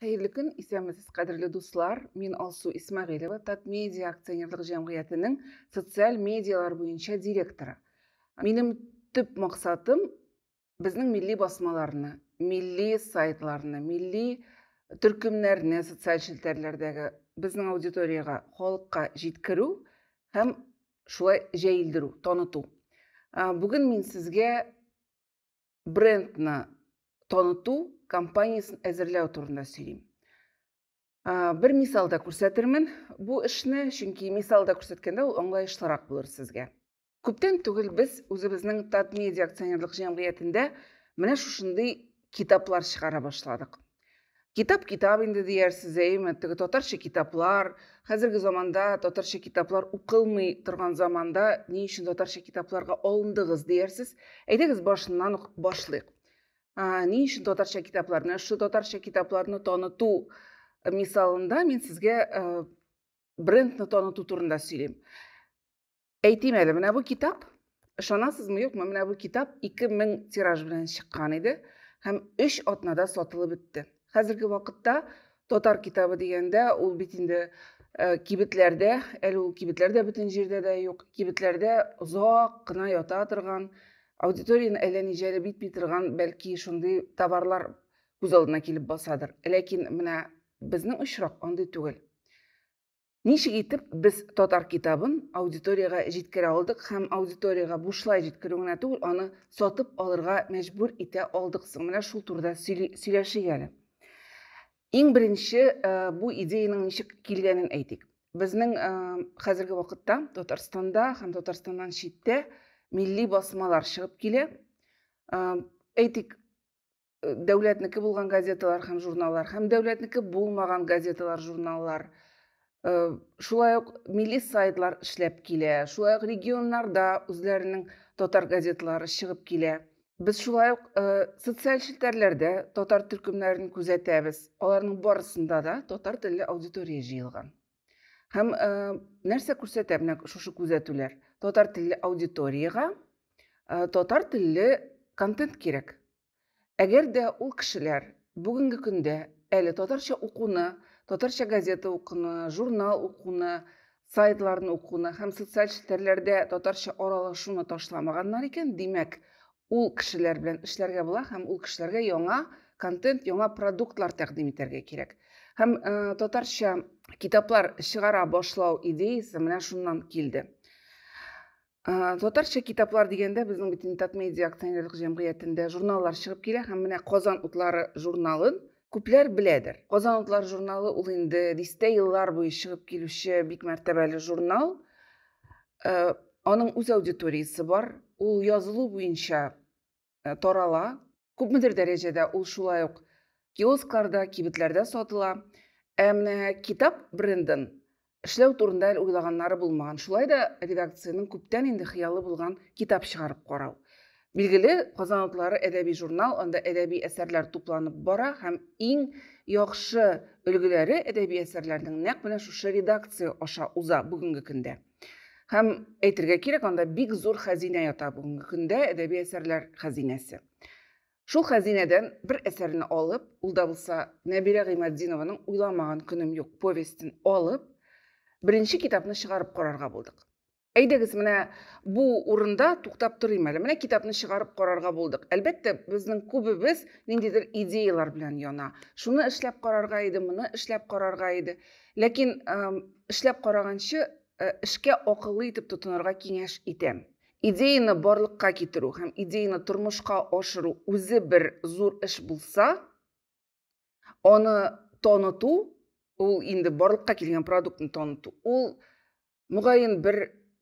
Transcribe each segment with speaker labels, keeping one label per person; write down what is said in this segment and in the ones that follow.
Speaker 1: қайырлы күн есәмісіз қадірлі достар мен алсу исмағилова тат медиа акционерлік жамғиятының социал медиалар бойынша директоры менің түп мақсатым біздің милли басмаларына милли сайтларына милли түркімдеріне социал біздің аудиторияға халыққа жеткіру һәм шулай жәйілдіру таныту бүгін мен сізге брендні таныту компаниясын әзірлеу турында сөйлеймін ә, бір мисалда көрсәтірмін бұл ішіні чүнки мисалда көрсеткенде ол оңлайыштыраак болор сизге көптен түгүл биз өзүбүздүн тат медиа акционерлик жамгыятында мына ушундай китаплар чыгара башладык китап китап инде диярсиз тігі тиги татарча китаплар азыркы заманда татарча китаплар укылмый тұрған заманда ни үчүн татарча китапларга алындыгыз диярсиз айдегиз башынан ұқ башлайык не үшін татарша кітапларны шы татарша кітапларны таныту э, мисалында мен сізге ә, э, брендні таныту турында сөйлеймін әйтейін әлі мына бұл кітап ышанасызмы жоқмы мына бұл кітап 2000 тираж білән шыққан еді һәм үш атнада сатылып бітті қазіргі уақытта тотар китабы дегенде ол бит инде ә, кибетләрдә әле ул кибетләрдә бөтен жердә дә юк кибетләрдә кына ята торган аудиторияны әйләне битпей торган бәлки шундый товарлар күз алдына килеп басадыр ләкин менә безнең очрак андый түгел ничек итеп без татар китабын аудиторияға җиткерә алдык һәм аудиторияға бушлай җиткерү генә түгел аны сатып алырга мәҗбүр итә алдык менә шул турда сөйләшик әле иң беренче э, бу идеяның ничек килгәнен әйтик безнең э, хәзерге вакытта татарстанда һәм татарстаннан читтә милли басмалар шығып келе әйтик э, дәулетнікі болған газеталар һәм журналлар һәм дәулетнікі болмаған газеталар журналлар э, шулай ук милли сайтлар эшләп килә шулай ук регионнарда үзләренең татар газеталары чыгып килә без шулай ук э, социаль челтәрләрдә татар төркемнәрен күзәтәбез аларның барысында да татар телле аудитория җыелган һәм нәрсә күрсәтә шушы күзәтүләр тотар тілі аудиторияға ә, э, тотар тілі контент керек әгер де ол кішілер бүгінгі күнде әлі тотарша оқуны тотарша газета оқуны журнал оқуны сайтларын оқуны һәм социаль тотарша татарча аралашуны ташламаганнар екен, димәк ул кешеләр белән эшләргә була һәм ул кешеләргә яңа контент яңа продуктлар тәкъдим итәргә кирәк һәм э, татарча китаплар чыгара башлау идеясы менә шуннан килде Тотарша китаплар дегенде біздің бүтиндат татмедиа акционерлік жамгыятында журналлар чыгып келе һәм менә казан утлары журналын күпләр беләдер казан утлары журналы ул инде дистә еллар буе чыгып килүче бик мәртәбәле журнал э, аның үз аудиториясы бар ул язылу буенча э, тарала күпмедер дәрәҗәдә ул шулай ук киоскларда кибетләрдә сатыла ә менә китап брендын ішлеу турында әлі ойлағаннары болмаған шулай да редакцияның көптен енді қиялы болған китап шығарып қарау белгілі қазанатылары әдәби журнал онда әдәби әсәрләр тупланып бара һәм иң яхшы үлгілері әдәби әсәрләрнең нәқ менә шушы редакция аша уза бүгінгі көндә һәм әйтергә кирәк анда бик зур хәзинә ята бүгенге көндә әдәби әсәрләр хәзинәсе шул хәзинәдән бер әсәрне алып ул да булса нәбирә гыйматдинованың уйламаган көнем юк повестен алып бірінші китапны шығарып қорарға болдық Әйдегіз міне бұл орында тоқтап тұрайын әлі міне кітапны шығарып қорарға болдық әлбәтте біздің көбіміз нендейдір идеялар білән яна шуны эшләп қарарға еді мұны эшләп қарарға еді ләкин эшләп қарағанша э, эшкә ақыллы итеп тотынырга кеңеш итәм идеяны барлыққа китеру һәм идеяны тормышка ашыру үзе бір зур эш булса оны таныту ол енді барлыққа келген продуктыны таныту ол мұғайын бір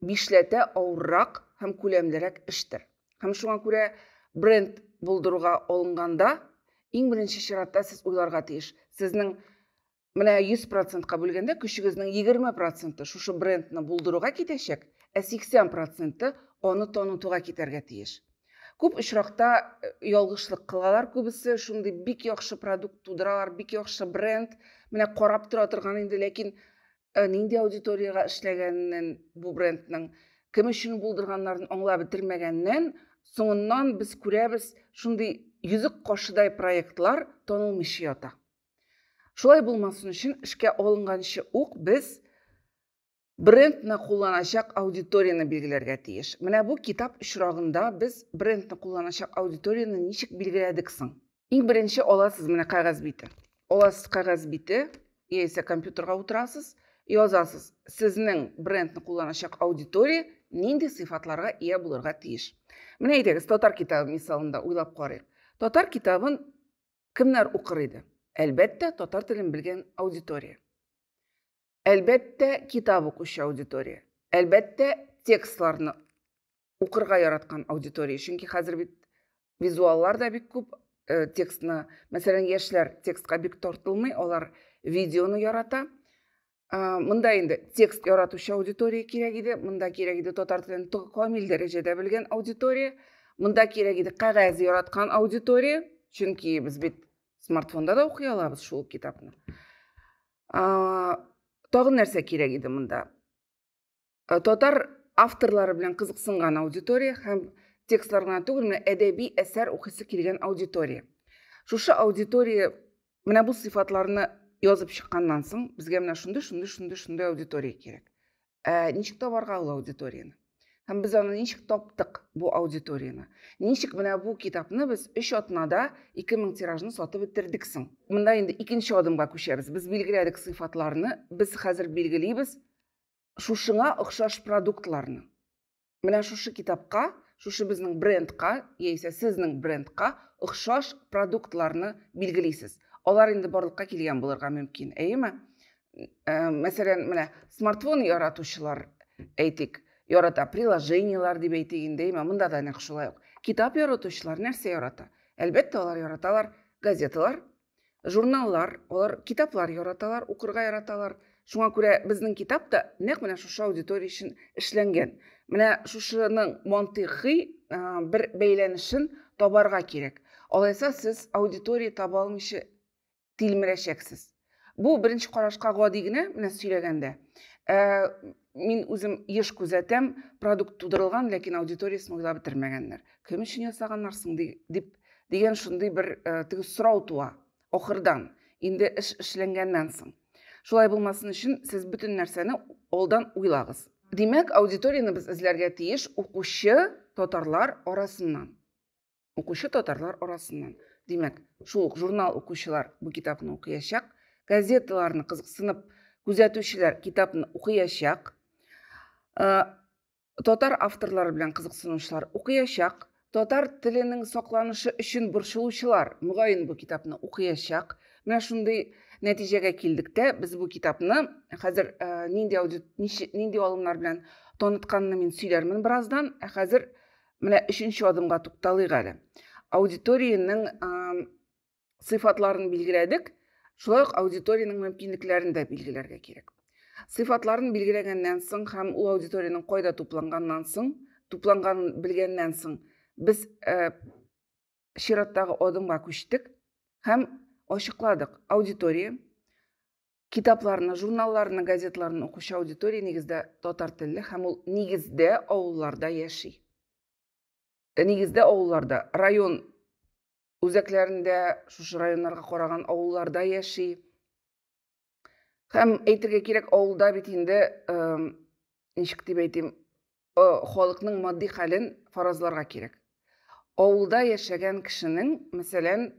Speaker 1: бишләте ауыррақ һәм көләмдірәк іштір һәм шуңа күрә бренд болдыруға алынғанда ең бірінші чиратта сіз ойларға тиіш сіздің мына 100% процентқа бөлгенде күшігізнің егерме проценті шушы брендны болдыруға кетешек ә сексен проценті оны танытуға кетерге тиеш. көп ұшырақта э, ялгышлык қылалар көбісі шундай бик яхшы продукт тудыралар бик яхшы бренд міне қорап тұра тұрған енді ләкин нендей аудиторияға ішләгәнен бұл бренднің кім үшін булдырганларын оңла бетермәгәннән соңыннан без күрәбез шундый йөзек кашыдай проектлар танылмыйча ата шулай булмасын өчен эшкә алынганчы ук без брендны кулланачак аудиторияны билгеләргә тиеш менә бу китап очрагында без брендны кулланачак аудиторияны ничек билгеләдек соң иң беренче аласыз менә кәгазь бите ол қағаз разбиті яйса иә, компьютерға отырасыз и жазасыз сіздің брендні қолданашақ аудитория нендей сифатларға ие иә болырға тиіш міне айтайық татар кітабы мысалында ойлап қарайық татар кітабын кімдер оқиды еді әлбәтте татар тілін білген аудитория әлбетте кітап оқушы аудитория әлбәтте текстларны оқырға яратқан аудитория чүнки қазір бит да бик көп ә, э, текстіні мәселен текстқа бек тартылмай олар видеоны ярата ә, мында енді текст яратушы аудитория керек еді мында керек еді татар тілін білген аудитория мында керек еді қағаз яратқан аудитория чүнки біз бит смартфонда да оқи алабыз шул китапны ә, тағы нәрсе керек еді мында ә, татар авторлары білен қызықсынған аудитория һәм текст ғана түгіл міне әдеби әсәр оқысы келген аудитория шушы аудитория мына бұл сипатларны шыққаннансың шыққаннан соң бізге мына шынды шынды шынды шынды аудитория керек ә, нешік табарға ол аудиторияны һәм біз аны нешік таптық бұл аудиторияны нешік мына бұл кітапны біз үш атнада 2000 мың тиражын сатып бітірдіксің мында енді екінші адымға көшеміз біз белгіледік сыйфатларны біз қазір белгілейбіз шушыңа ұқсас продуктларны мына шушы кітапқа шушы біздің брендқа яғни сіздің брендқа ұқсас продуктларны белгілейсіз олар енді барлыққа келген болырға мүмкін әйеме ә, э, мәселен міне смартфон яратушылар әйтик ярата приложениялар деп әйтейік енді мында да нақ шулай китап яратушылар нәрсе ярата әлбетте олар яраталар газеталар журналлар олар китаплар яраталар укырга яраталар шуңа күрә біздің китап та нәкъ менә шушы аудитория өчен эшләнгән мына шушының мантихи ә, бір бәйләнішін табарға керек Олайса, сіз аудитория таба алмыйша телмірәшәксіз бұл бірінші қарашқа ғади генә менә сөйләгәндә ә, мин үзем еш күзәтәм продукт тудырылған, ләкин аудиториясын уйлап бетермәгәннәр кем өчен ясаганнарсың дип дигән шундый бер ә, сорау туа оқырдан, инде іш эшләнгәннән соң шулай булмасын өчен сез бүтін нәрсәне алдан уйлагыз демек аудиторияны біз ізлерге тиеш, оқушы тотарлар орасынан оқушы тотарлар орасынан демек шул журнал оқушылар бұ китапны оқияшақ газеталарны қызықсынып күзәтүчеләр кітапны оқияшақ татар тотар авторлары білен қызықсынушылар оқияшақ тотар тілінің соқланышы үшін борчылушылар мұғайын бу китапны оқияшақ менә шундай нәтижеге келдік те біз бұл кітапны қазір ә, нендей нендей білән мен сөйләрмен біраздан ә, қазір міне үшінші адымға тоқталыйық әлі аудиторияның ә, сыйфатларын белгіләдік шулай ук аудиторияның мөмкинлекләрен дә билгеләргә кирәк сыйфатларын билгеләгәннән соң һәм ул аудиторияның қойда тупланганнан соң тупланганын белгәннән соң без ә, адымга һәм Ошықладық аудитория китапларны журналларны газеталарны окуучу аудитория негізді татар тілі, һәм ул негізде ауылларда яши э, негізде ауылларда район үзәкләрендә шушы районнарга қораған ауылларда яши һәм әйтергә кирәк ауылда бит инде ничек дип әйтим э, халыкның матди хәлен фаразларга кирәк ауылда яшәгән кешенең мәсәлән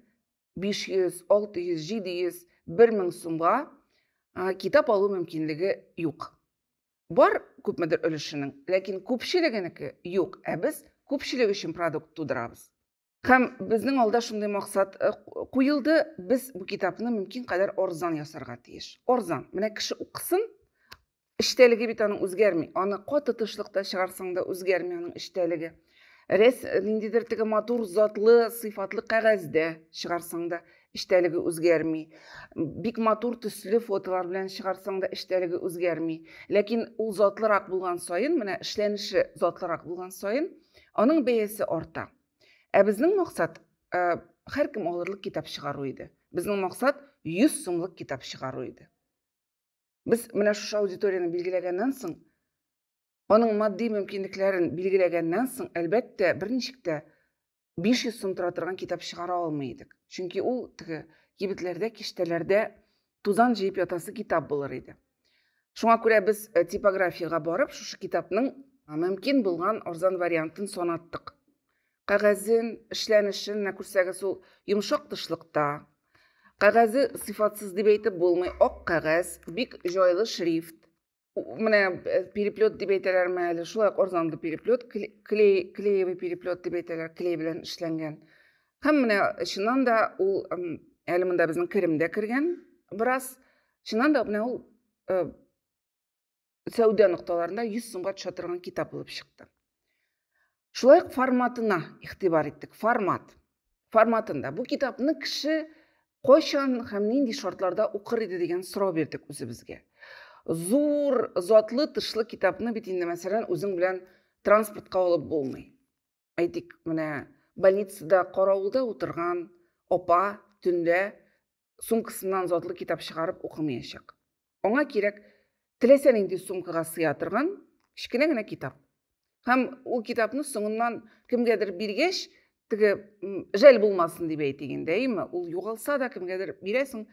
Speaker 1: 500, 600, 700, 1000 сомға ә, китап алу мүмкіндігі жоқ бар күпмедір үлішінің ләкин көпшілігінікі жоқ әбіз біз көпшілік үшін продукт тудырабыз һәм біздің алда шындай мақсат қойылды біз бұл кітапны мүмкін қадар орзан ясарға тиеш. орзан міне кіші оқысын іштәлігі бетаның аның өзгермей аны қатты тыныштықта шығарсаң да өзгермей Рес э, ниндидир матур затлы сыйфатлы кәгазьдә чыгарсаң да эчтәлеге үзгәрми бик матур түсілі фотолар белән чыгарсаң да эчтәлеге үзгәрми ләкин ул затлырак булган саен менә эшләнеше затлырак булган саен аның бәясе арта ә безнең максат э, һәркем алырлык китап чыгару иде безнең максат 100 сумлык китап чыгару иде без менә шушы аудиторияны билгеләгәннән соң оның мадди мүмкіндіктерін белгілегеннен соң әлбетте біріншікте 500 жүз сом тұра тұрған кітап шығара алмайдық чүнки ол тігі кибетлерде кештелерде тузан жиып ятасы китап болар еді шуңа күрә біз типографияға барып шушы китапның мүмкін болған орзан вариантын сонаттық қағазын ішләнішін нәкүрсәгі сол йомшақ тышлықта қағазы сифатсыз деп айтып болмай ақ қағаз бик жайлы шрифт міне э, переплет деп айталар әлі шулай орзанды переплет клей клеевый переплет деп айталар клей білен ішленген һәм міне шыннан э, да ол әлі мында біздің кірімде кірген біраз шыннан да міне ол э, сәуде нұқталарында жүз сомға түше тұрған кітап болып шықты шулай форматына иғтибар еттік формат форматында бұл китапны кіші қойшан һәм нинди шартларда оқыр еді деген сұрау бердік бізге Зур затлы тышлы китапны бит инде мәсәлән үзең белән транспортка алып булмый әйтик менә больницада каравылда утырган апа төндә сумкасыннан затлы китап чыгарып укымаячак аңа кирәк теләсә нинди сумкага сыя торган кечкенә генә китап һәм ул китапны соңыннан кемгәдер биргәч теге жәл булмасын дип әйтик инде ул югалса да кемгәдер бирәсең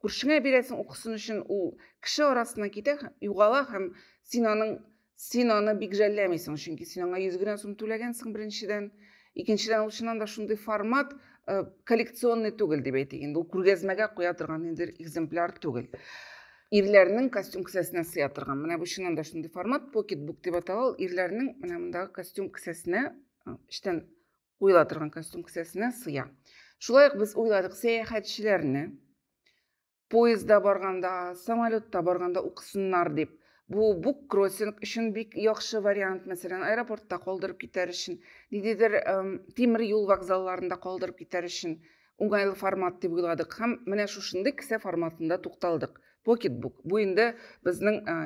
Speaker 1: көршіңе бересің оқысын үшін ол кіші арасына кетеді юғала һәм сен аның сен аны бигжәлләмисең чөнки сен аңа йөз сум түләгәнсең беренчедән икенчедән ул чыннан да шундый формат э, коллекционный түгел дип әйтик инде ул күргәзмәгә куя торган инде экземпляр түгел ирләрнең костюм кесәсенә сыя торган менә бу чыннан да шундый формат покетбук дип атала ул ирләрнең менә мондагы костюм кесәсенә эчтән куела торган костюм кесәсенә сыя шулай ук без уйладык сәяхәтчеләрне Поезда барғанда самолетта барғанда уксуннар деп бу бук кроссинг үчүн бик яхшы вариант маселен аэропортта қалдырып кетер үчүн ндедедир темир юл вокзалларында қалдырып кетер үчүн ыңгайлуу формат деп ойладық һәм менә шушындай кісе форматында тукталдык покетбук бу инде биздин э,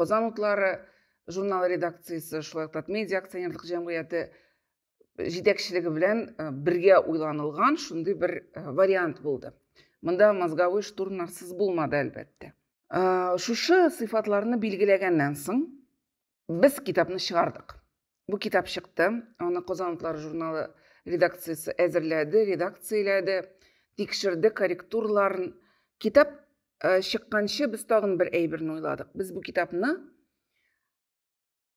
Speaker 1: козан утлары журнал редакциясы шулай ук медиа акционерлик жамгыяты жетекчилиги э, менен бирге ойланылган э, ушундай бир вариант болды мында мозговой штурмнарсыз болмады әлбәтте Шушы сыйфатларны белгиләгәннән соң біз китапны шығардық. бу китап шықты, аны казанлыклар журналы редакциясы әзірләді, редакцияләді, тикшерді, корректурларын. китап э, чыкканчы біз тағын бір әйберне ойладық. Біз бу китапны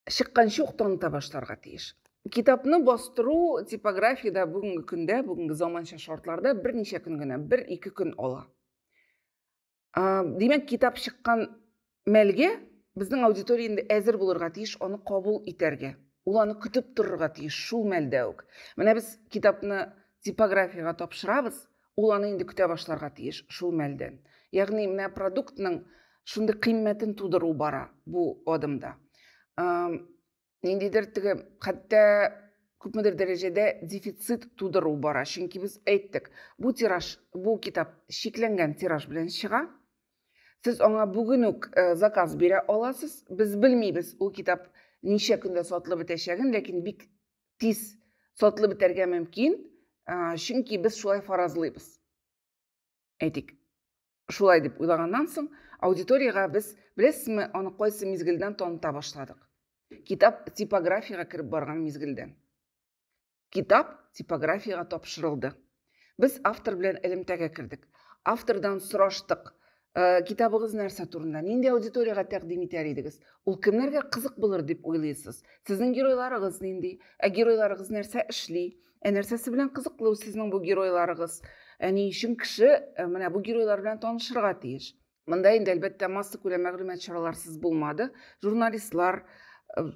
Speaker 1: чыкканчы ук таныта кітапны бастыру типографияда бүгінгі күнде бүгінгі заманша шартларда бірнеше күн ғана бір екі күн ола ә, китап кітап шыққан мәлге біздің аудитория енді әзір болырға тиіш оны қабыл итерге ол аны күтіп тұрырға тиіш шул мәлдә ук міне біз кітапны типографияға тапшырабыз ол аны енді күтә башларға тиеш шул мәлдән яғни мына продуктның шундый кыйммәтен тудыру бара бу адымда ниндейдир тігі катта күпмүдүр дәрежеде дефицит тудыру бара чүнки біз әйттік, бұл тираж китап шекленген тираж белән шыға, сіз оңа бүгін үк э, заказ бере аласыз Біз білмейбіз бул китап нече күндө сотулуп битешегин ләкин бик тез сотулуп битерге мүмкүн э, чүнки біз шулай фаразлыйбыз әйтик шулай деп ойлагандан соң аудиторияга біз білесізме аны қойсы мезгілден таныта баштадық китап типографияға кіріп барған мезгілді китап типографияға топшырылды. біз автор білән әлімтәге кірдік автордан сұраштық ә, китабығыз нәрсә турында ниндәй аудиторияға тәкъдим итәр идегез ул кемнәргә кызык булыр дип уйлыйсыз сезнең геройларыгыз нинди ә геройларыгыз нәрсә ішлей, ә нәрсәсе белән кызыклы сезнең бу әне ә ни өчен кеше ә, менә бу геройлар белән танышырга тиеш Мында инде әлбәттә масса күләм Журналистлар, Э,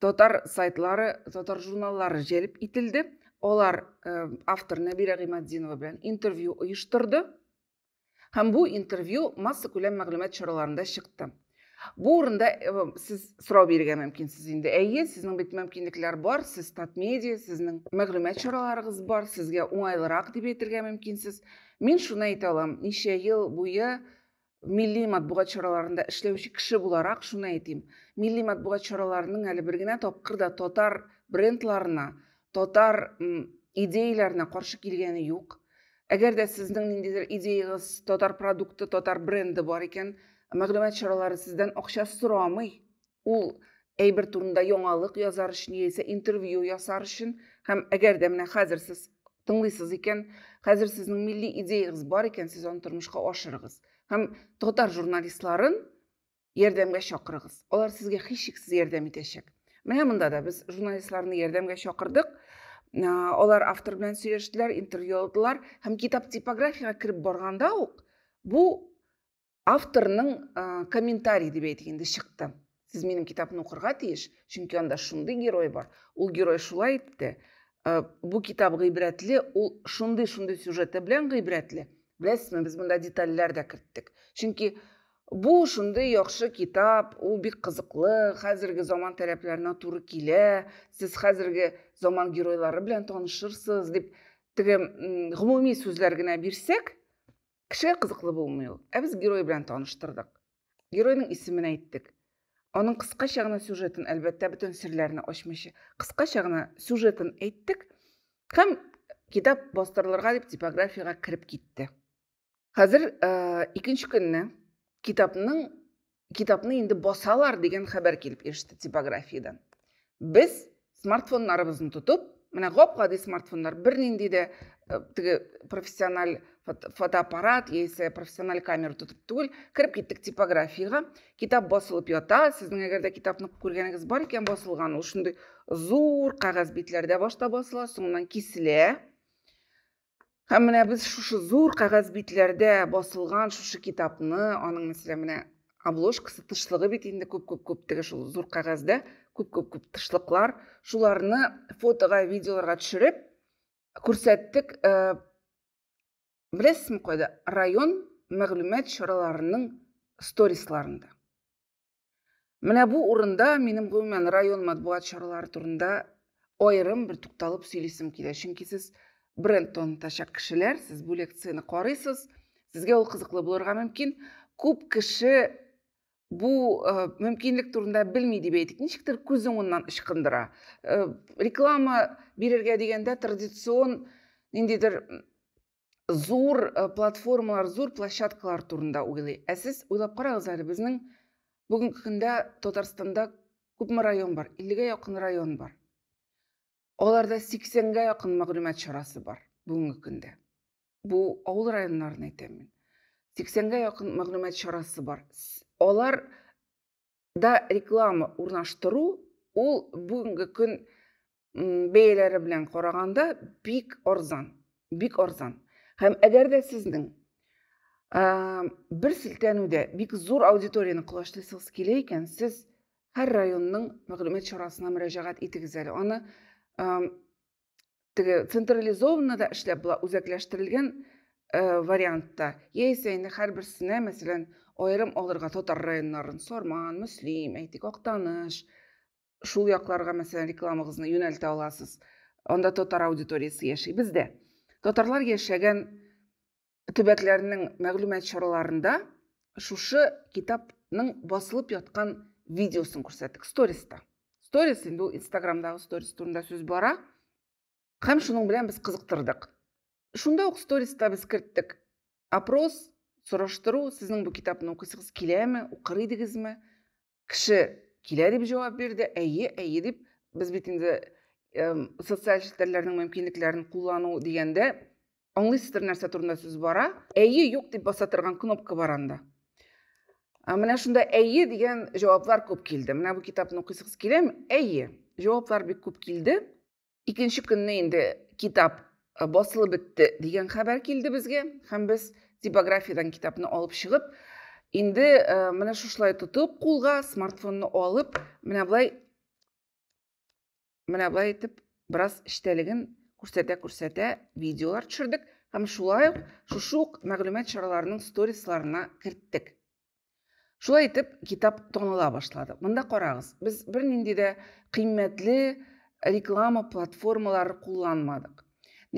Speaker 1: тотар сайтлары тотар журналлары желіп итілді олар э, автор нәбира ғимадзинова белән интервью ұйыштырды. һәм бу интервью масса күләм мәгълүмат чараларында чыкты Бурында сіз э, сез сорау бирергә мөмкинсез инде әйе сезнең бит мөмкинлекләр бар сез татмедия сезнең мәгълүмат чараларыгыз бар сізге уңайлырак дип әйтерге мөмкинсез мин шуны әйтә алам ничә ел милли матбугат чараларында ішлеуші кіші буларак шуны айтайм милли матбугат чараларынын әлі бир гана топкырда тотар брендларына тотар идеяларына каршы келгени жок эгерде сіздің ниндейдир идеяңыз тотар продукты тотар бренді бар екен, маалымат чаралары сизден акча сурамый ул әйбер турында яңалык язар үчүн яисә интервью ясар үчүн һәм эгерде менә хәзер сиз тыңлыйсыз экен хәзер сиздин милли идеяңыз бар екен сиз аны тормошка ашырыгыз һәм тотар журналистларын ярдәмгә чакырыгыз алар сезгә һичшиксез ярдәм итәчәк менә монда да без журналистларны ярдәмгә чакырдык ә, алар автор белән сөйләштеләр интервью алдылар һәм китап типографияга кереп барганда ук бу авторның комментарий дип әйткәндә чыкты сез минем китапны укырга тиеш чөнки анда шундый герой бар ул герой шулай итте ә, бу китап гыйбрәтле ул шундый шундый сюжеты белән гыйбрәтле білесізбі біз мында детальдар да кірттік чүнки бұл шынды китап ул бик қызықлы қазіргі заман тәрәпләренә туры килә сіз қазіргі заман геройлары белән танышырсыз деп теге ғұмуми сүзләр генә бирсәк кеше қызықлы булмый ул ә біз герой белән таныштырдык геройның исемен әйттек оның кыскача гына сюжетін әлбәттә бөтен серләрне ачмыйча кыскача гына сюжетін әйттек һәм китап бастырылырга дип типографияга кереп китте қазір ә, екінші күні кітапның кітапны енді босалар деген хабар келіп жетті типографиядан біз смартфондарымызды тұтып мына қоп қадей смартфондар бірнендей де э, тігі профессиональ фотоаппарат есе профессиональ камера тұтып түгіл кіріп кеттік типографияға кітап басылып ята сіздің егер де кітапны көргеніңіз бар екен басылған ушундай зур қағаз бетлерде башта басыла соңынан кесіле һәм менә без шушы зур кәгазь битләрдә басылган шушы китапны аның мәсәлән менә обложкасы тышлыгы бит инде күп күп күп теге шул зур кәгазьдә күп күп күп тышлыклар шуларны фотога видеоларга төшереп күрсәттек э, білесізме қойда район мәгълүмат шараларының сторисларында Менә бу урында минем гомумән район матбугат чаралары турында айрым бер тукталып сөйлесім килә. Чөнки сез бренд тонутачак кишилер сиз бул лекцияны кубарыйсыз сизге ол кызыклуу болорго мүмкүн көп киши бул мүмкүндүк туурунда билмейт бейдик көзің көзөңүнөн ышкындыра реклама берерге дегенде традицион ниндейдир зор платформалар зор площадкалар туурунда ойлой Әсіз сиз ойлоп караңыз әлі біздің бүгүнкү күндө татарстанда район бар элүүгө жакын район бар Оларда 80-ге якын мәгълүмат шарасы бар бүгінгі күнде. Бұл ауыл районларын айтамын мен. 80-ге якын шарасы бар. Олар да реклама урнаштыру ол бүгінгі күн бәйеләре белән қорағанда бик орзан. бик орзан. Һәм әгәр дә сезнең бер селтәнүдә бик зур аудиторияны кулашлыйсыгыз килә икән, сез һәр районның мәгълүмат шарасына мөрәҗәгать итегез әле. Аны тігі да эшләп була үзәкләштерелгән вариантта яисә инде һәрберсенә мәсәлән айрым тотар татар районнарын сорман, мөслим әйтик Шул шул якларга мәсәлән рекламагызны юнәлтә аласыз анда тотар аудиториясы яши бездә татарлар яшәгән төбәкләрнең мәгълүмат чараларында шушы китапның басылып яткан видеосын күрсәттек сториста сторис енді ол инстаграмдағы сторис турында сөз бара қамшының білән біз қызықтырдық шунда ук сториста біз кірттік опрос сұраштыру, сіздің бұл кітапны оқисыңыз келәме оқырыйдығызмы кіші келә деп жауап берді әйе әйе деп біз бит енді социаль желтерлердің мүмкіндіктерін қолдану дегенде аңлайсыздар нәрсе турында сөз бара әйе жоқ деп баса тұрған кнопка бар мына шунда әйе деген жауаплар көп келді мына бұл кітапты оқисыңыз келем әйе жауаплар бек көп келді екінші күні енді кітап басылып бітті деген хабар келді бізге һәм біз типографиядан кітапны алып шығып енді ә, мына шушылай тұтып қолға смартфонны алып мына былай мына былай біраз іштәлігін көрсәтә көрсәтә видеолар түсірдік һәм шулай ук шушы ук кірттік Шулай етіп, китап тоныла башлады. Мында қараңыз, біз бір де қимметлі реклама платформалары құлланмадық.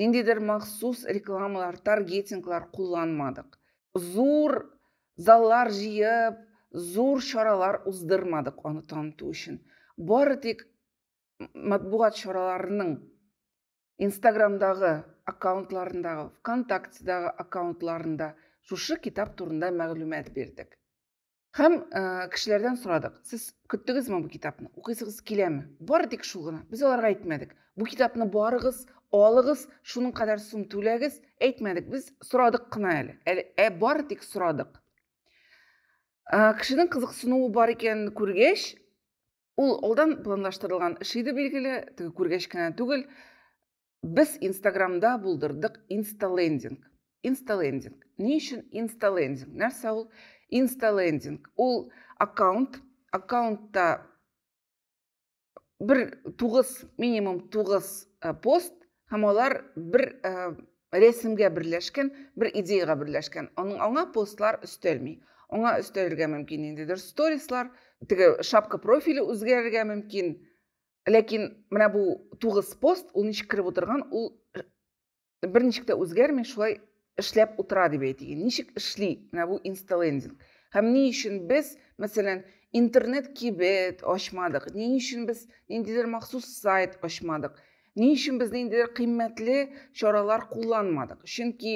Speaker 1: Нендеді махсус рекламалар, таргетинглар құлланмадық. Зур заллар жиып, зур шаралар уздырмадық оны таныту үшін. Бары тек матбуғат шараларының Инстаграмдағы аккаунтларындағы, ВКонтактедағы аккаунтларында шушы китап турында мәгълүмат бердік һәм ә, кешеләрдән сорадык сез көттегезме бу китапны укыйсыгыз киләме бар тик шул гына без аларга әйтмәдек бу китапны барыгыз алығыз шуның кадәр сум әйтмәдік әйтмәдек без сорадык кына әле ә бар тик сорадык ә, кызыксынуы бар икәнен көргеш ул алдан планлаштырылган эш иде билгеле теге түгел без инстаграмда булдырдык инсталендинг инсталендинг ни өчен инсталендинг нәрсә ул инсталендинг ол аккаунт аккаунтта бір тоғыз минимум тоғыз пост һәм олар бір ә, рәсемгә бір идеяға бірләшкен. оның аңа постлар өстәлми оңа өстәлергә мүмкін ниндидер сторислар теге шапка профиле үзгәрергә мөмкин ләкин менә бу пост ол ничек кіріп отырған, ол э, берничек тә шулай ishlab o'tiradi deydi nechuk ishli mana инсталендинг instalending не үшін біз мәселен интернет кибет ачмадык не үшін біз нендейдер махсус сайт ачмадык Ни үшін біз нендейдер қиммәтлі чаралар қолданмадық чөнки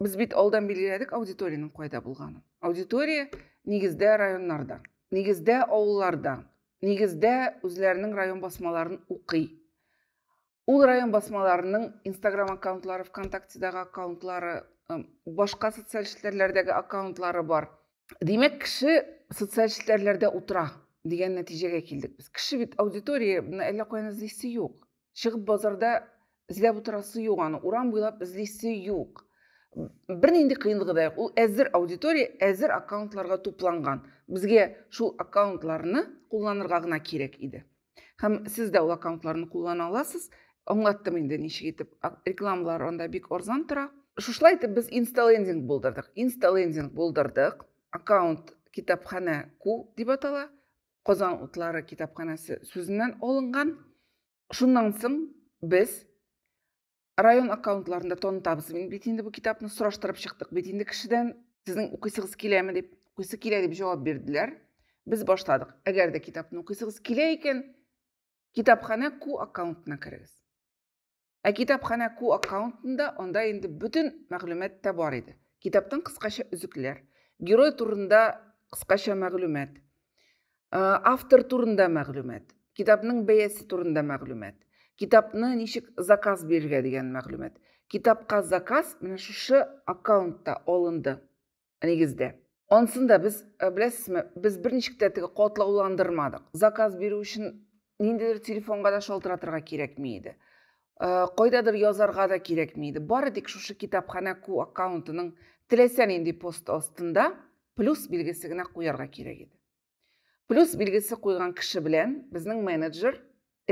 Speaker 1: біз бит алдан белгіледік аудиторияның қайда болғанын аудитория негізді районнарда негізді ауылларда негізді өзләрінің район басмаларын оқи ул район басмаларының инстаграм аккаунтлары вконтактедегі аккаунтлары башка социаль аккаунтлары бар демек кеше социаль челтәрләрдә утыра деген нәтиҗәгә килдек без кеше бит аудитория әллә каян эзлисе юк чыгып базарда эзләп утырасы юк аны урам буйлап эзлисе юк бернинди кыйынлыгы да юк ул әзер аудитория әзер аккаунтларга тупланган бізге шул аккаунтларны кулланырга гына кирәк иде һәм сез дә ул аккаунтларны куллана аласыз оңлатты менден ишигитип рекламалар анда бик арзан тора ушулай итеп біз инсталендинг болдырдық. инсталендинг болдырдық. аккаунт китапхана ку деп атала Қозан утлары китапханасы сөзүнөн алынган Шыннан соң біз район аккаунтларында тон табысымен инде бул китапны сураштырып чыктык бит инде кишиден сиздин укыйсыгыз келеби деп укыйсы келе деп жооп біз баштадық баштадык эгерде китапны келе екен китапхана ку аккаунтуна ә кітапхана ку аккаунтында онда енді бүтін мәғлүмат та бар еді кітаптың қысқаша үзіклер герой турында қысқаша мәғлүмат ә, автор турында мәғлүмат китапның бәясі турында мәғлүмат китапның нешік заказ берге деген мәғлүмат Китапқа заказ менә шушы аккаунтта алынды негізде. Онысында біз, ә, без беләсезме біз берничек тә теге заказ беру үшін ниндидер телефонға да Э, қойдадыр язарға да керекмейді бары тек шушы китапхана ку аккаунтының тілесәң пост астында плюс белгісі гына қоярға керек еді плюс белгісі қойған кіші білән біздің менеджер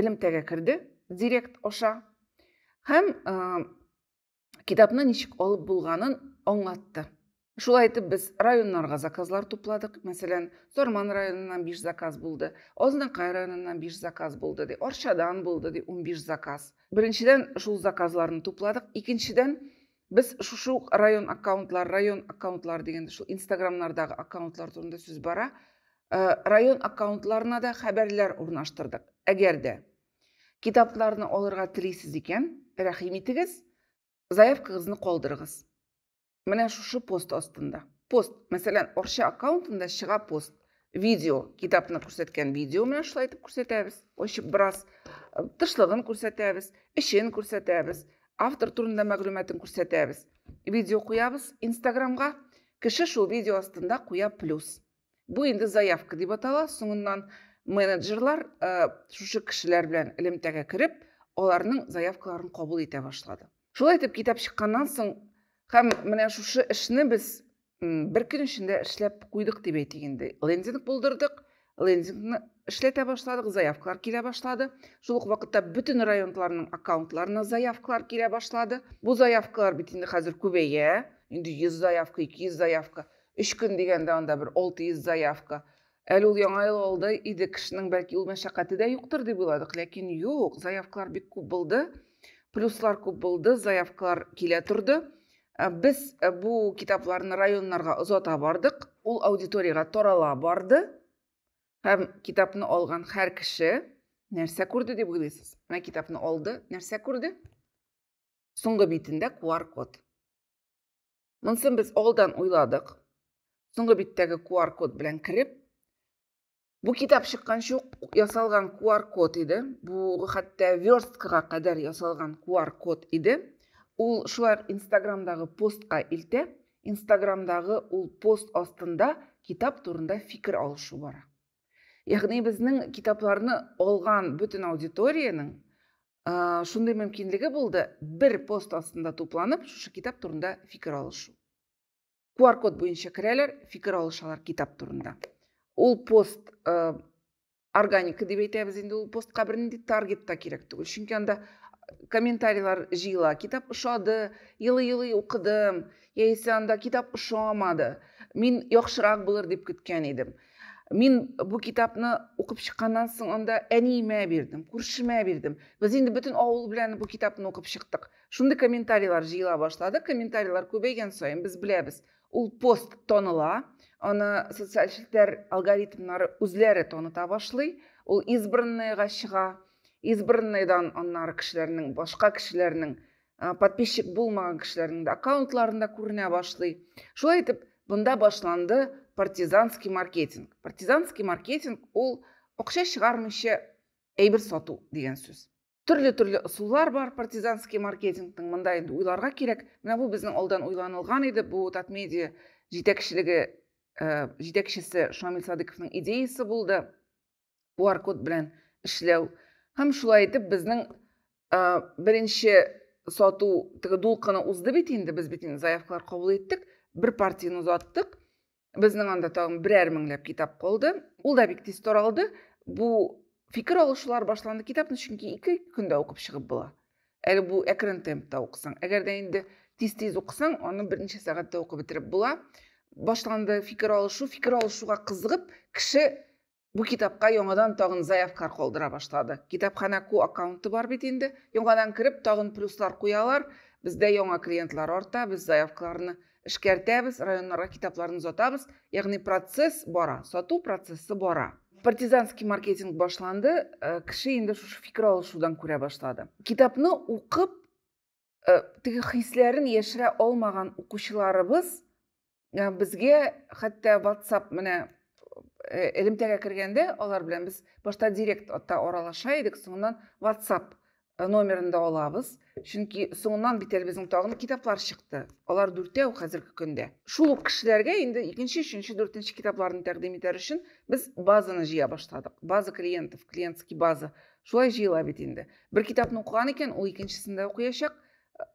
Speaker 1: элемтәгә кірді директ оша һәм ә, китапны ничек алып болғанын аңлатты Шул айтып біз районнарға заказлар тупладык маселен сорман районынан 5 заказ болды. оздакай районынан 5 заказ болды. де оршадан болды ди он заказ биринчиден шул заказларны тупладык экинчиден біз ушул район аккаунтлар район аккаунтлар дегенде ушул инстаграмдардагы аккаунтлар турында сөз бара э, район аккаунтларына да хабарлар урнаштырдык эгерде китаптарны алырга тилейсиз экен рахим итиңиз заявкаңызды калдырыгыз міне шушы пост астында пост мәселен орысша аккаунтында шыға пост видео кітапны көрсеткен видеомен шулай айтып көрсетеміз вообще біраз э, тіршілігін көрсетеміз ішін көрсетеміз автор турында мәгълүматын көрсетеміз видео қоябыз инстаграмға кіші шул видео астында қоя плюс бұл енді заявка деп атала соңынан менеджерлар ә, шушы кішілер білән элемтәгә кіріп оларның заявкаларын қабыл ете башлады шулай итеп китап чыкканнан соң һәм менә шушы эшне без бер көн эчендә эшләп куйдык дип әйтик инде лендинг булдырдык лендингны эшләтә башладык заявкалар килә башлады шул ук вакытта бөтен районларның аккаунтларына заявкалар килә башлады бу заявкалар бит инде хәзер күбәя инде 100 заявка 200 заявка 3 көн дигәндә анда бер 600 заявка әле ул яңа ел алды иде кешенең бәлки ул мәшәкате дә юктыр дип уйладык ләкин юк заявкалар бик күп булды плюслар күп булды заявкалар килә торды Э, біз э, бұл кітапларын райондарға ұзата бардық ол аудиторияға торала барды һәм китапны алған һәр кеше нәрсә күрде деп уйлайсыз мына китапны алды нәрсә күрде соңғы бетінде qr код мұнысын біз алдан ойладық соңғы беттегі qr код білән кіріп бұл китап шыққан жоқ ясалған qr код еді бұл хәтта версткаға қадар ясалған qr код еді ол шулар инстаграмдағы постқа илте инстаграмдағы ол пост астында китап турында фикір алышу бар яғни біздің китапларны алған бүтін аудиторияның ә, шундай мүмкіндігі болды бір пост астында топланып шушы китап турында фикір алышу qr код бойынша кірәләр фикір алышалар китап турында ол пост ә, органика деп әйтәбіз енді ол постқа бірінде таргетта керек түгіл комментарийлар жиыла китап ұшады елы елы оқыдым яйсе анда китап ұша алмады мен яхшырақ болар деп кеткен едім мен бұл кітапны оқып шыққаннан соң онда әниме бердім көршіме бердім біз енді бүтін ауыл білән бұл кітапны оқып шықтық шундай комментарийлар жиыла башлады комментарийлар көбейген сайын біз біләбіз ол пост тоныла оны социаль алгоритмнары үзләре тоныта башлый ол избранныйға шыға избранныйдан аннары кішілерінің башқа кішілерінің подписчик болмаған кішілердің аккаунтларында көріне башлый шулай итеп, бұнда башланды партизанский маркетинг партизанский маркетинг ол оқша шығармыйша әйбір сату деген сөз түрлі түрлі ұсулар бар партизанский маркетингтің мында енді ойларға керек мына бұл біздің ауылдан ойланылған еді татмедия жетекшілігі җитәкчесе шамил Садыковның идеясы болды Бу аркод білән эшләү һәм шулай итеп безнең беренче сату теге дулкыны узды бит инде без бит заявкалар кабул иттек бер партияны узаттык безнең анда тагын берәр меңләп китап калды ул да бик тиз таралды бу фикер алышулар башланды китапны чөнки ике көндә укып чыгып була әле бу әкрен темпта укысаң әгәр дә инде тиз тиз укысаң аны берничә сәгатьтә укып бетереп була башланды фикер алышу фикер алышуга кызыгып кеше бұл китапқа еңадан тағын заявкар қолдыра баштады китапханаку аккаунты бар бит инде яңадан кіріп тағын плюслар қоялар бізде яңа клиентлар орта біз заявкаларны ішкертәбіз районнарға китапларны ұзатабыз яғни процесс бара сату процессы бара партизанский маркетинг башланды ә, кіші енді шушы пикір алышудан көре башлады китапны оқып ә, э, теге ешіре алмаған оқушыларыбыз э, бізге хәтта ватсап Э, элемтерге кіргенде олар білен біз башта директ отта оралаша едік соңынан whatsapp э, номерінде олабыз чүнки соңынан бітер біздің китаплар шықты олар дүртеу қазіргі күнде шул кішілерге енді екінші үшінші төртінші китапларын тәқдим үшін біз базаны жия баштадық база клиентов клиентский база шулай жиыла бит енді бір китапны оқыған екен ол екіншісінде оқи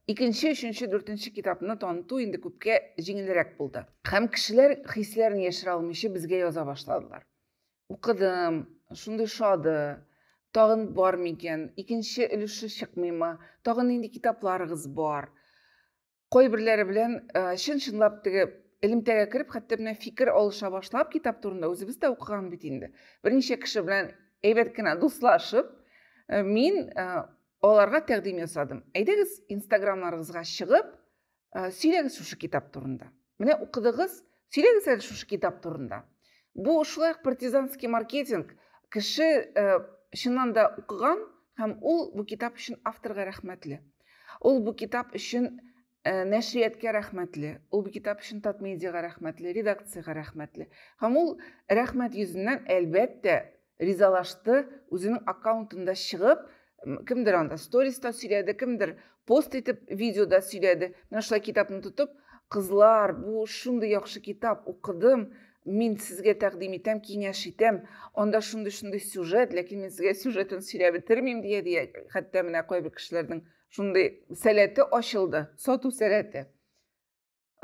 Speaker 1: экинчи үчүнчү 4 китапны таныту энди көпке жеңилирээк болды. һәм кішілер хислерин яшыра алмыйча бизге яза башладылар укыдым шундай шады тагын бармы экен экинчи үлүшү чыкмыймы тагын энди китапларыгыз бар қой бірлері менен э, чын чынлап кіріп элемтеге кирип алыша башлап китап туурунда өзүбүз да окуган бит инде бир киши менен эйбет гана дустлашып э, мен э, оларға тәқдим жасадым әйдеңіз инстаграмдарыңызға шығып ә, сөйлеңіз шушы кітап турында міне оқыдыңыз сөйлеңіз әлі шушы кітап турында бұл шулай партизанский маркетинг кіші ә, шыннан да оқыған һәм ол бұл кітап үшін авторға рәхмәтлі ол бұл кітап үшін ә, нәшриятке рәхмәтле ол бұл кітап үшін татмедиаға рәхмәтле редакцияға рәхмәтлі һәм ол рәхмәт жүзінен әлбәттә ризалашты өзінің аккаунтында шығып Кімдер анда сториста сөйледі кімдір пост етіп видеода сөйледі мен осылай китапны тұтып қызлар бұл шындай жақсы китап оқыдым мен сізге тәқдим етем кеңеш етем онда шундай шындай сюжет ләкин мен сізге сюжетін сөйлеп бітірмеймін дейді хәтта мына кейбір кісілердің шындай сәләті ашылды сату сәләті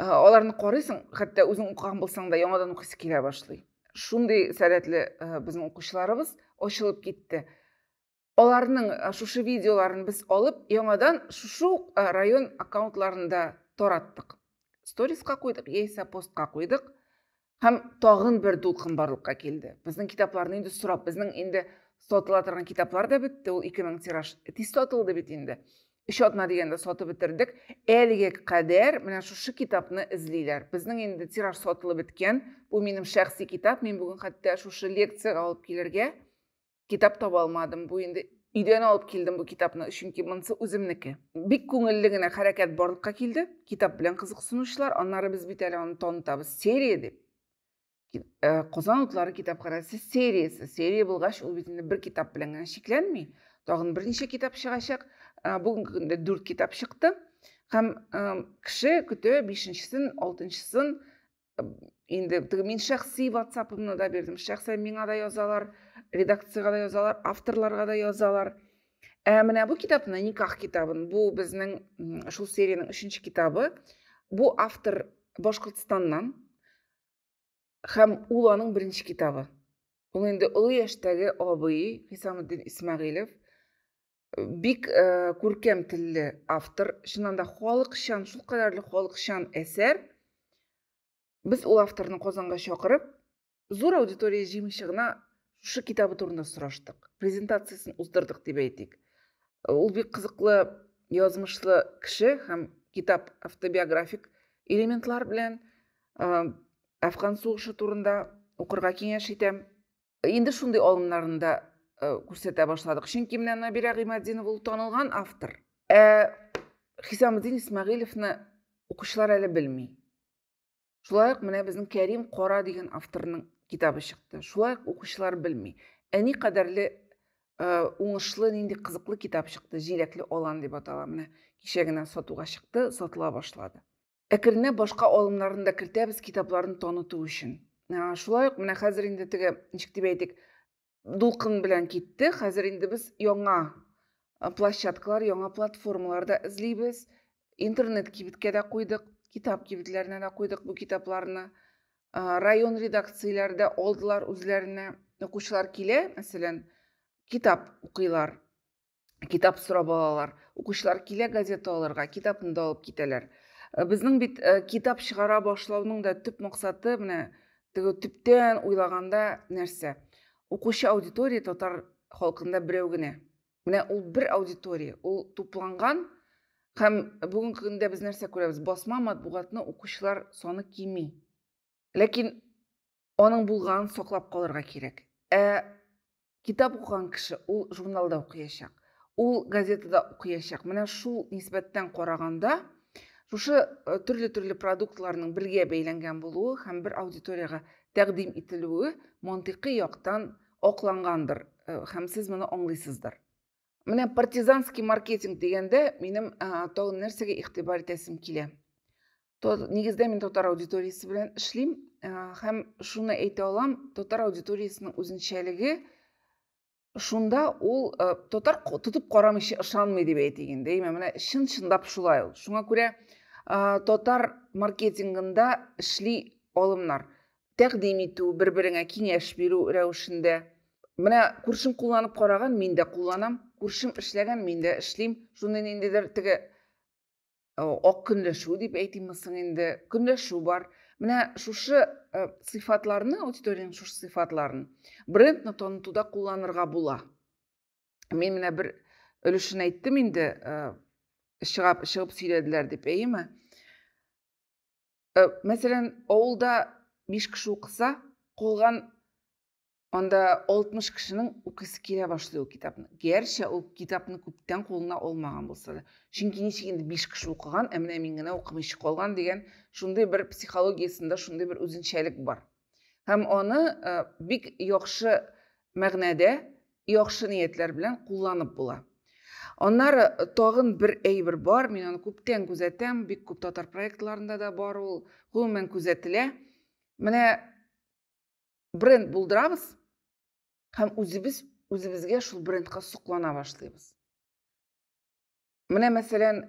Speaker 1: оларны ә, қарайсың хәтта өзің оқыған болсаң да яңадан оқисы келе башлай шундай сәләтлі ә, біздің оқушыларыбыз ашылып кетті Оларның шушы видеоларын біз алып яңадан шушу район аккаунтларында тораттық. сторисқа қойдық яйса постқа қойдық һәм тағын бір дулқын барлыққа келді біздің китапларны енді сұрап біздің енді сатыла тұрған китаплар да бітті ол 2000 тираж тез сатылды бит енді үш атна дегенде сатып бітірдік әліге қадар мына шушы китапны іздейлер біздің енді тираж сатылып біткен бұл менің шәхси китап мен бүгін хәтта шушы лекцияға алып келерге китап таба алмадым бұл енді үйден алып келдім бұл кітапны чүнки мынысы өзімнікі бик көңіллігіне харакат барлыққа келді китап білен қызықсынушылар аннары біз бит әлі оны танытабыз серия деп қозан утлары китапханасы сериясы серия болғаш ол бит бір китап білен ғана тағын бірнеше кітап шығашақ бүгінгі күнде дүрт китап шықты һәм кіші күте бешіншісін алтыншысын енді тігі мен шәхси ватсапымны да бердім шәхсән миңа да язалар редакцияға да жазалар авторларға да жазалар ә, міне бұл кітаптың никах кітабын бұл біздің шул серияның үшінші кітабы бұл автор башқұртстаннан һәм уланың бірінші кітабы ол енді ұлы яштегі обыи хисамуддин Исмағилев, э, бик э, күркем тілді автор шынанда да халыкчан шул кадәрле халыкчан әсәр біз ол авторны казанга шақырып зур аудитория җыймышыгына шы кітабы турында сұраштық презентациясын уздырдық деп айтайық э, ол бик қызықлы язмышлы кіші һәм китап автобиографик элементлар білән афган э, сугышы турында укырга кеңеш итәм енді шундай алымнарын да башладық. Э, башладык чөнки менә набира гыймаддинова ул танылган автор ә хисамиддин исмәгыйловны укучылар әле белми шулай ук менә безнең кәрим кара дигән авторның кітабы шықты шулай оқушылар білмей әне қадарлы э, оңышлы нендей қызықлы кітап шықты желәклі олан деп атала міне кеше генә сатуға шықты сатыла башлады әкіріне башқа олымларын да кіртәбіз китапларын таныту үшін ә, шулай ук менә хәзер инде теге ничек дип әйтик дулкын белән китте хәзер инде без яңа э, площадкалар яңа платформаларда эзлибез интернет кибеткә дә куйдык китап кибетләренә дә куйдык бу китапларны район редакцияларда олдылар үзләренә оқучылар келе, мәселен, китап укыйлар китап сорап алалар оқучылар килә газета алырга алып китәләр ә, безнең бит ә, китап шығара башлауның да төп максаты менә нәрсе? төптән уйлаганда нәрсә укучы аудитория татар халкында берәү генә менә ул бер аудитория ул тупланган һәм бүгенге көндә без нәрсә күрәбез басма матбугатны укучылар саны кими ләкин оның болғанын соқлап қалдырға керек ә, китап оқыған кіші ол журналда оқияшақ ол газетада оқияшақ міне шул нисбәттән қорағанда, шушы түрлі түрлі продуктларның бірге бәйләнгән булуы һәм бер аудиторияға тәкъдим ителүе монтиқи яктан оқланғандыр һәм сіз моны аңлыйсыздыр менә партизанский маркетинг дегәндә минем ә, тагын нәрсәгә игътибар килә негізді мен тотар аудиториясы білән эшлим э, һәм шуны әйтә алам Тотар аудиториясының үзенчәлеге шунда ул э, тотар тотып карамыйча ышанмый дип әйтегән дәйме менә чын чынлап шулай ул шуңа күрә э, тотар маркетингында эшли алымнар тәкъдим итү бір біреңә киңәш бирү рәвешендә менә күршем кулланып караган мин дә кулланам күршем эшләгән мин дә эшлим шуны ниндидер теге Э, ок күндөшүү деп айтып енді, инде шу бар менә шушы э, сыйфатларны аудиторияның шушы сыйфатларын брендни таанытууда кулланырга була мен менә бір өлүшүн айттым инде э, чыгып чыгып сүйлөдүлөр деп әйеме мәсәлән ауылда биш киши укыса калган онда олтмыш кишинин уккусы келе баштады бул китапны герче ол китапны көптен колуна алмаган болсо да чүнки ничек инде беш киши окуган ә менә мин генә укымыйчы калган деген шундай бір психологиясында шундай бір үзенчәлек бар һәм аны ә, бик яхшы мәгънәдә яхшы ниетләр белән кулланып була аннары ә, тагын бер әйбер бар мен аны күптән күзәтәм бик күп татар проектларында да бар ул гомумән күзәтелә менә бренд булдырабыз һәм үзебез үзебезгә шул брендка соклана башлыйбыз менә мәсәлән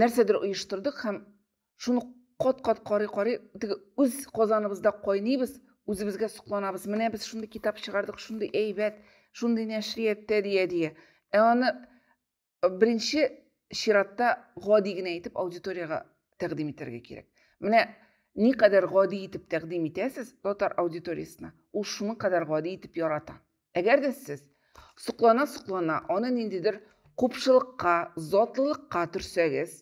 Speaker 1: нәрсәдер оештырдык һәм шуны кат қат карый карый теге үз казаныбызда кайныйбыз үзебезгә сокланабыз менә без шундый китап чыгардык шундый әйбәт шундый нәшриятта дия дия ә аны э, беренче чиратта гади генә әйтеп аудиторияга тәкъдим итәргә кирәк менә Ни қадар ғади етіп тәқдим етесіз дотар аудиториясына ол қадар ғади етіп ярата егер сіз сұқлана сұқлана оны нендейдір құпшылыққа зотлылыққа түрсеңіз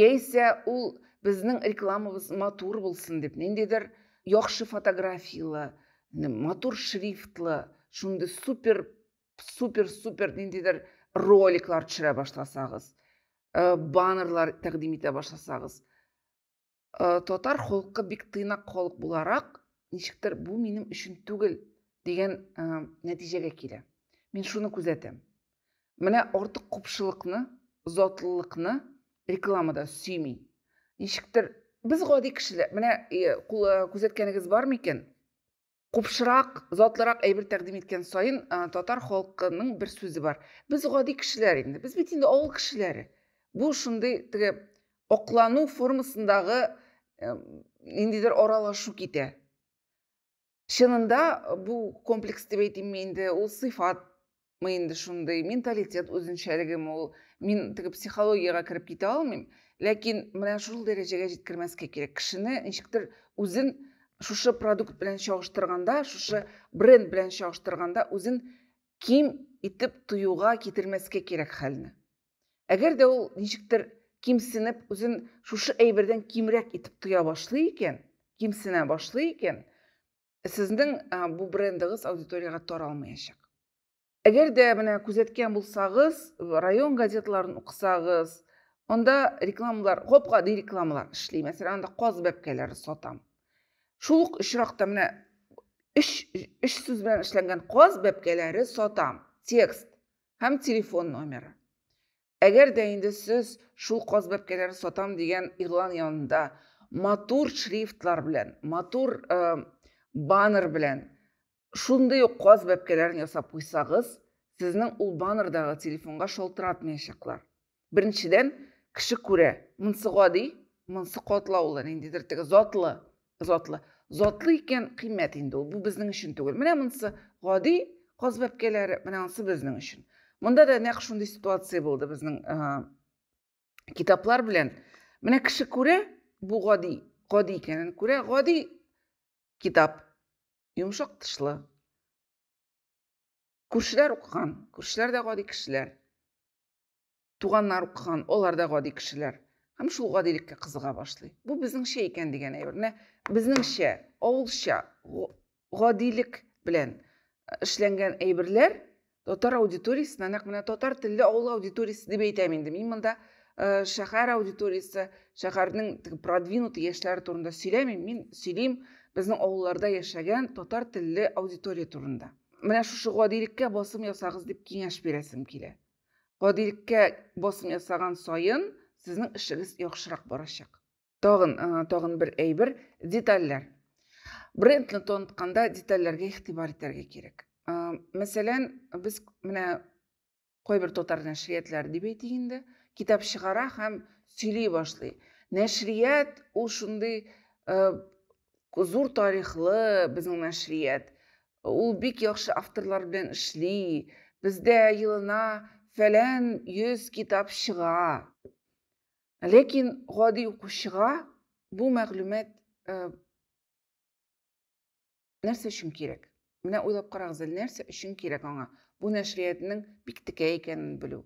Speaker 1: яйса ол біздің рекламамыз матур болсын деп нендейдір яқшы фотографиялы матур шрифтлы шундай супер супер супер роликлар түсіре бастасаңыз ә, э, баннерлар тәқдим Э, тотар холыққа бик тыйнак холык буларак ничектер бу минем үчүн түгел деген э, нәтижеге килә мин шуны күзәтәм менә артык купшылыкны затлылыкны рекламада сөйми ничектер без гади кешеләр менә э, күзәткәнегез бармы икән купшырак затлырак әйбер тәкъдим иткән сайын татар халкының бер сүзе бар без гади кешеләр инде без бит инде авыл кешеләре бу шундый теге оклану формасындагы ниндидир оралашу кете шынында э, бул комплекс дебейт эми менде ул сыйфат мында шундай менталитет өзүнчөлүгүм ул мен тігі психологияга кіріп кете алмайым, ләкин мына ушул дәрежеге жеткирмәскә кирәк кешене ничектер үзен шушы продукт белән чагыштырганда шушы бренд белән чагыштырганда үзен ким итеп туюга китермәскә кирәк хәлне әгәр дә ул ничектер кемсініп өзін шушы әйбірден кемірек етіп тұя башлы екен кемсіне башлы екен сіздің ә, бұл брендіңіз аудиторияға тора алмаяшақ егер де міне көзеткен болсаңыз район газеталарын оқысаңыз онда рекламалар қопқа гади рекламалар ішлей мәселен анда қоз бәпкелері сотам. Шулық ук очракта міне үш үш қоз сатам текст һәм телефон номеры Әгер де енді сіз шу сотам деген иғлан янында матур шрифтлар білән, матур ә, баннер білән, шундай қозбап ясап қойсағыз, сіздің ұл баннердағы телефонға шолтырат мешіклар. Біріншіден, кіші көре, мұнсы қоады, мұнсы қотыла ұлы, енді дірттігі зотлы, зотлы. Зотлы екен қиммет енді ол, бұл біздің үшін түгіл. Міне мұнсы қоады, үшін мұнда да нақ шундай ситуация болды біздің kitoblar bilan mana kishi ko'ra bu g'odiy g'odiy ekanini ko'ra g'odiy kitob yumshoq tishli көршілер оқыған көршілер де ғади кішілер туғандар оқыған олар да ғади кішілер һәм шул ғадилікке қызыға башлый бұл біздіңше екен деген әйбер міне біздіңше ауылша ғадилік білән эшләнгән әйберләр дотар аудиториясын анақ мына татар тілді ауыл аудиториясы деп айтамын енді мен мында ә, шаһар аудиториясы шаһардың тігі продвинутый яшьлары турында сөйләмеймін мен сөйлеймін біздің ауылларда яшәгән татар тілле аудитория турында мына шушы гадилеккә басым ясагыз дип киңәш бирәсем килә гадилеккә басым ясаган сайын сезнең эшегез яхшырак барачак тагын тагын бер әйбер детальләр брендны танытканда детальләргә игътибар итәргә кирәк мәселен біз міне қойбір бір тотар деп айтайық енді китап шығара һәм сөйлей башлай нәшрият ол шындай зор тарихлы біздің нәшрият ол бик яхшы авторлар белән эшли бездә елына фәлән йөз китап чыга ләкин гади укучыга бу мәгълүмат нәрсә өчен кирәк мына ойлап қараңыздар нәрсе үшін керек аңа бұл нәшриятының биктікі екенін білу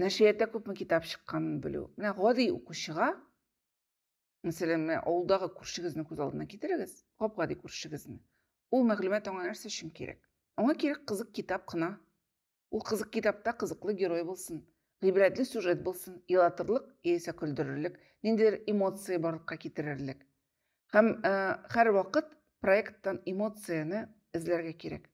Speaker 1: нәшриятта көпме кітап шыққанын білу мына ғади оқушыға мәселен мына ауылдағы көрші көз алдына келтіріңіз ғап ғади көрші ол мәгълүмат оңа нәрсе үшін керек оңа керек қызық кітап қына ол қызық кітапта қызықлы герой болсын ғибратлы сюжет болсын илатырлық есе күлдірерлік нендер эмоция барлыққа кетірерлік һәм ә, э, әр уақыт проекттан эмоцияны іздерге керек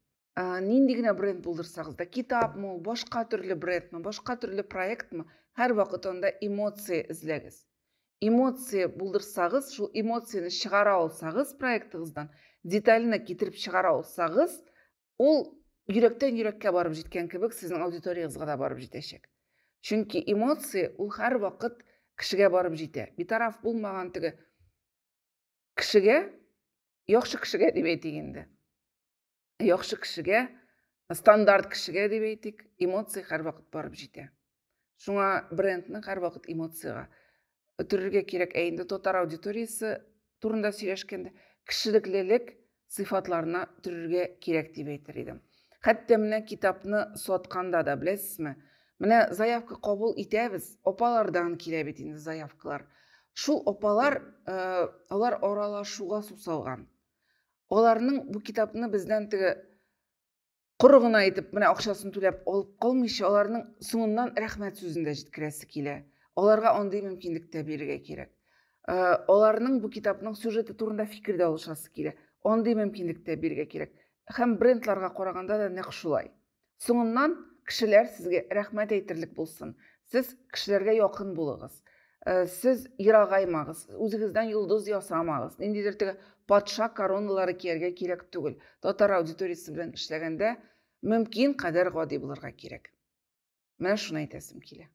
Speaker 1: ниндигине бренд болдырсағыз да китапмы башка түрлү брендми башка түрлү проектмы ар убакыт анда эмоция излеңиз эмоция булдурсаңыз ушул эмоцияны чыгара алсаңыз проектиңиздан детально кетирип чыгара алсаңыз ол жүрөктөн жүрөккө барып жеткен кебек сиздин аудиторияңызга да барып жетешек чөнки эмоция ул ар убакыт кишиге барып жете битараф болмаған тиги кишиге яхшы кишиге деп айтайын яхшы кешегә стандарт кешегә дип әйтик эмоция һәр барып җитә шуңа брендны һәр вакыт эмоциягә керек кирәк ә инде татар аудиториясы турында сөйләшкәндә кешелеклелек сыйфатларына төрергә кирәк дип әйтер идем хәтта менә китапны сатканда да беләсезме менә заявка кабул итәбез апалардан килә бит инде заявкалар шул апалар алар э, аралашуга сусалган оларның бұл кітапны бізден тігі құрығын айтып мына ақшасын төлеп алып қалмайша оларның соңынан рахмет сөзін де жеткіресі келе оларға ондай мүмкіндік те беруге керек ә, оларның бұл кітапның сюжеті турында пікір де алышасы келе ондай мүмкіндік те беруге керек һәм брендларға қарағанда да нақ шулай соңынан кішілер сізге рахмет әйтерлік болсын сіз кішілерге жақын болыңыз ә, сіз ирағаймағыз өзіңізден жұлдыз жасамағыз ниндейдер патша короналары кияргә кирәк түгел татар аудиториясы белән эшләгәндә мөмкин кадәр гади булырга кирәк менә шуны әйтәсем килә